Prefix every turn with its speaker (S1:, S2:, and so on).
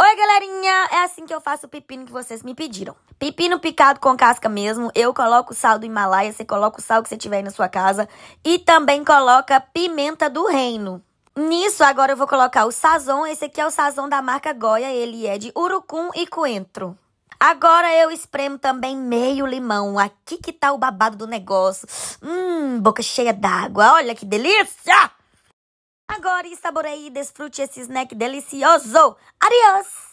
S1: Oi, galerinha! É assim que eu faço o pepino que vocês me pediram. Pepino picado com casca mesmo. Eu coloco sal do Himalaia, você coloca o sal que você tiver aí na sua casa. E também coloca pimenta do reino. Nisso, agora eu vou colocar o sazon. Esse aqui é o sazon da marca Goya. Ele é de urucum e coentro. Agora eu espremo também meio limão. Aqui que tá o babado do negócio. Hum, boca cheia d'água. Olha que delícia! Adore, saboreie e desfrute esse snack delicioso. Adiós!